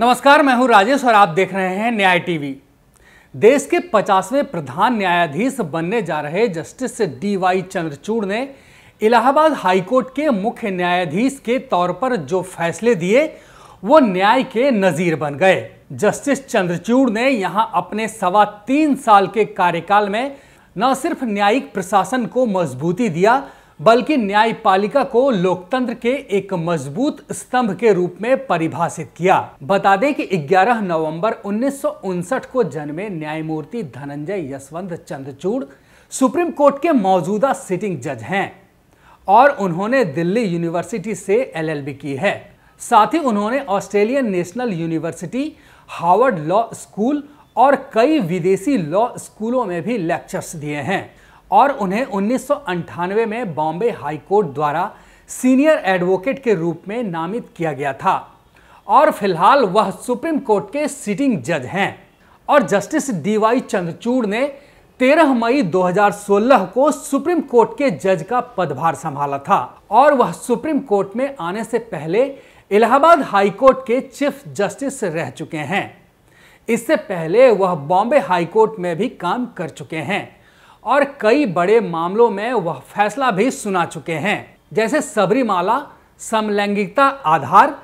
नमस्कार मैं हूं राजेश और आप देख रहे हैं न्याय टीवी देश के 50वें प्रधान न्यायाधीश बनने जा रहे जस्टिस डी वाई चंद्रचूड़ ने इलाहाबाद हाईकोर्ट के मुख्य न्यायाधीश के तौर पर जो फैसले दिए वो न्याय के नज़ीर बन गए जस्टिस चंद्रचूड़ ने यहां अपने सवा तीन साल के कार्यकाल में न सिर्फ न्यायिक प्रशासन को मजबूती दिया बल्कि न्यायपालिका को लोकतंत्र के एक मजबूत स्तंभ के रूप में परिभाषित किया बता दें कि 11 नवंबर उन्नीस को जन्मे न्यायमूर्ति धनंजय यशवंत चंद्रचूड़ सुप्रीम कोर्ट के मौजूदा सिटिंग जज हैं और उन्होंने दिल्ली यूनिवर्सिटी से एलएलबी की है साथ ही उन्होंने Australian national university Harvard law school और कई विदेशी लॉ स्कूलों में भी लेक्चर्स दिए हैं और उन्हें उन्नीस में बॉम्बे हाईकोर्ट द्वारा सीनियर एडवोकेट के रूप में नामित किया गया था और फिलहाल वह सुप्रीम कोर्ट के सिटिंग जज हैं और जस्टिस डीवाई चंद्रचूड़ ने 13 मई 2016 को सुप्रीम कोर्ट के जज का पदभार संभाला था और वह सुप्रीम कोर्ट में आने से पहले इलाहाबाद हाईकोर्ट के चीफ जस्टिस रह चुके हैं इससे पहले वह बॉम्बे हाईकोर्ट में भी काम कर चुके हैं और कई बड़े मामलों में वह फैसला भी सुना चुके हैं जैसे सबरीमाला समलैंगिकता आधार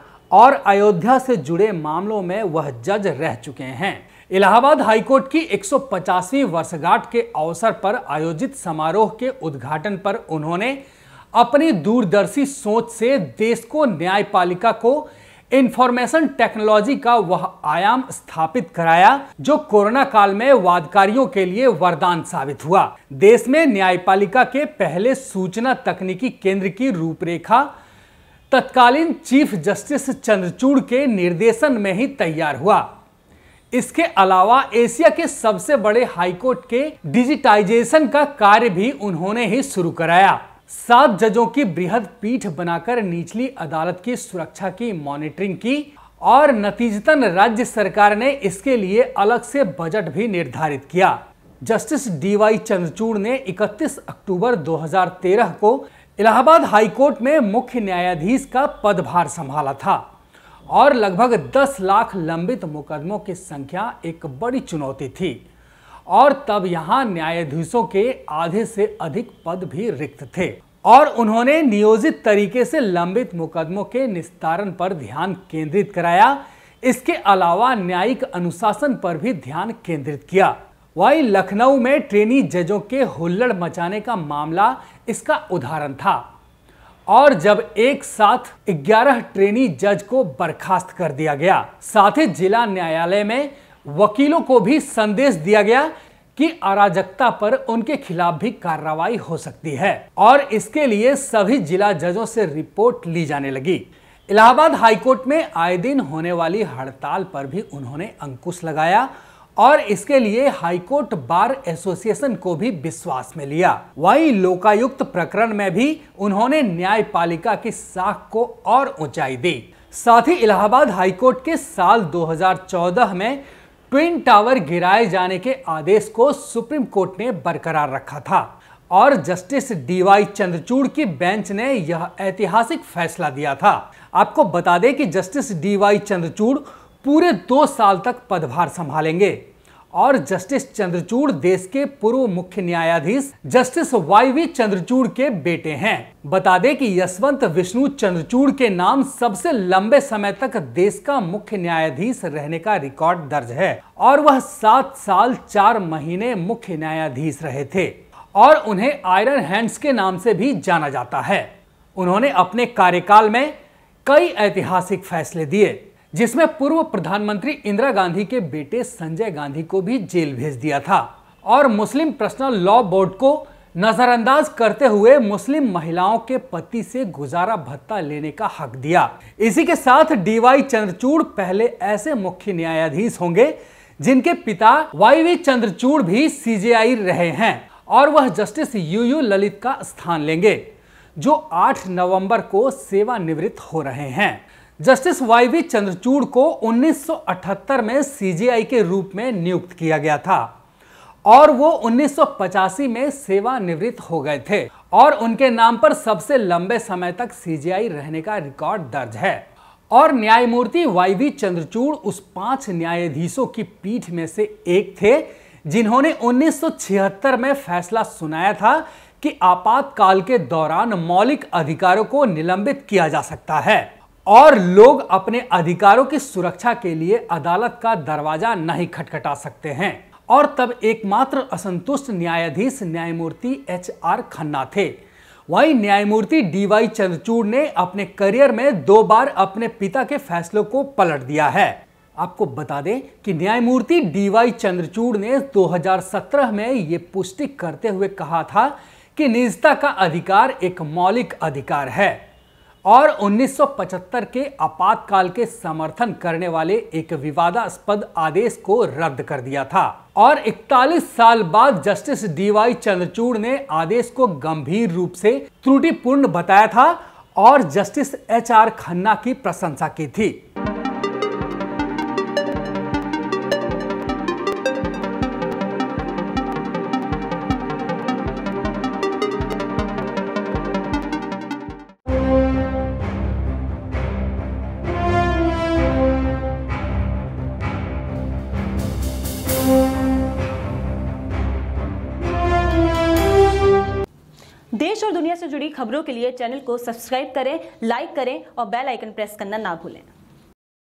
और अयोध्या से जुड़े मामलों में वह जज रह चुके हैं इलाहाबाद हाईकोर्ट की 150वीं वर्षगांठ के अवसर पर आयोजित समारोह के उद्घाटन पर उन्होंने अपनी दूरदर्शी सोच से देश को न्यायपालिका को इंफॉर्मेशन टेक्नोलॉजी का वह आयाम स्थापित कराया जो कोरोना काल में वादकारियों के लिए वरदान साबित हुआ देश में न्यायपालिका के पहले सूचना तकनीकी केंद्र की रूपरेखा तत्कालीन चीफ जस्टिस चंद्रचूड़ के निर्देशन में ही तैयार हुआ इसके अलावा एशिया के सबसे बड़े हाईकोर्ट के डिजिटाइजेशन का कार्य भी उन्होंने ही शुरू कराया सात जजों की बृहद पीठ बनाकर निचली अदालत की सुरक्षा की मॉनिटरिंग की और नतीजतन राज्य सरकार ने इसके लिए अलग से बजट भी निर्धारित किया जस्टिस डीवाई चंद्रचूड़ ने 31 अक्टूबर 2013 को इलाहाबाद हाईकोर्ट में मुख्य न्यायाधीश का पदभार संभाला था और लगभग 10 लाख लंबित मुकदमों की संख्या एक बड़ी चुनौती थी और तब यहाँ न्यायाधीशों के आधे से अधिक पद भी रिक्त थे और उन्होंने नियोजित तरीके से लंबित मुकदमों के निस्तारण पर ध्यान केंद्रित कराया इसके अलावा न्यायिक अनुशासन पर भी ध्यान केंद्रित किया वहीं लखनऊ में ट्रेनी जजों के हुल्लड़ मचाने का मामला इसका उदाहरण था और जब एक साथ 11 ट्रेनी जज को बर्खास्त कर दिया गया साथ ही जिला न्यायालय में वकीलों को भी संदेश दिया गया कि अराजकता पर उनके खिलाफ भी कार्रवाई हो सकती है और इसके लिए सभी जिला जजों से रिपोर्ट ली जाने लगी इलाहाबाद हाईकोर्ट में आए दिन होने वाली हड़ताल पर भी उन्होंने अंकुश लगाया और इसके लिए हाईकोर्ट बार एसोसिएशन को भी विश्वास में लिया वही लोकायुक्त प्रकरण में भी उन्होंने न्यायपालिका की साख को और ऊंचाई दी साथ ही इलाहाबाद हाईकोर्ट के साल 2014 में ट्विन टावर गिराए जाने के आदेश को सुप्रीम कोर्ट ने बरकरार रखा था और जस्टिस डीवाई चंद्रचूड़ की बेंच ने यह ऐतिहासिक फैसला दिया था आपको बता दें कि जस्टिस डीवाई चंद्रचूड़ पूरे दो साल तक पदभार संभालेंगे और जस्टिस चंद्रचूड़ देश के पूर्व मुख्य न्यायाधीश जस्टिस वाई वी चंद्रचूड़ के बेटे हैं बता दें कि यशवंत विष्णु चंद्रचूड़ के नाम सबसे लंबे समय तक देश का मुख्य न्यायाधीश रहने का रिकॉर्ड दर्ज है और वह सात साल चार महीने मुख्य न्यायाधीश रहे थे और उन्हें आयरन हैंड्स के नाम से भी जाना जाता है उन्होंने अपने कार्यकाल में कई ऐतिहासिक फैसले दिए जिसमें पूर्व प्रधानमंत्री इंदिरा गांधी के बेटे संजय गांधी को भी जेल भेज दिया था और मुस्लिम पर्सनल लॉ बोर्ड को नजरअंदाज करते हुए मुस्लिम महिलाओं के पति से गुजारा भत्ता लेने का हक दिया इसी के साथ डीवाई चंद्रचूड़ पहले ऐसे मुख्य न्यायाधीश होंगे जिनके पिता वाई वी चंद्रचूड़ भी सीजेआई रहे हैं और वह जस्टिस यू यू ललित का स्थान लेंगे जो 8 नवंबर को सेवानिवृत्त हो रहे हैं जस्टिस वाई वी चंद्रचूड़ को 1978 में सीजीआई के रूप में नियुक्त किया गया था और वो उन्नीस में सेवानिवृत्त हो गए थे और उनके नाम पर सबसे लंबे समय तक सीजीआई रहने का रिकॉर्ड दर्ज है और न्यायमूर्ति वाई वी चंद्रचूड़ उस पांच न्यायाधीशों की पीठ में से एक थे जिन्होंने 1976 में फैसला सुनाया था कि आपातकाल के दौरान मौलिक अधिकारों को निलंबित किया जा सकता है और लोग अपने अधिकारों की सुरक्षा के लिए अदालत का दरवाजा नहीं खटखटा सकते हैं और तब एकमात्र असंतुष्ट न्यायाधीश न्यायमूर्ति एच आर खन्ना थे वहीं न्यायमूर्ति डी वाई चंद्रचूड़ ने अपने करियर में दो बार अपने पिता के फैसलों को पलट दिया है आपको बता दें कि न्यायमूर्ति डी वाई चंद्रचूड़ ने 2017 में ये पुष्टि करते हुए कहा था कि निजता का अधिकार एक मौलिक अधिकार है और 1975 के आपातकाल के समर्थन करने वाले एक विवादास्पद आदेश को रद्द कर दिया था और 41 साल बाद जस्टिस डीवाई चंद्रचूड़ ने आदेश को गंभीर रूप से त्रुटिपूर्ण बताया था और जस्टिस एच आर खन्ना की प्रशंसा की थी देश और दुनिया से जुड़ी खबरों के लिए चैनल को सब्सक्राइब करें लाइक करें और बेल आइकन प्रेस करना ना भूलें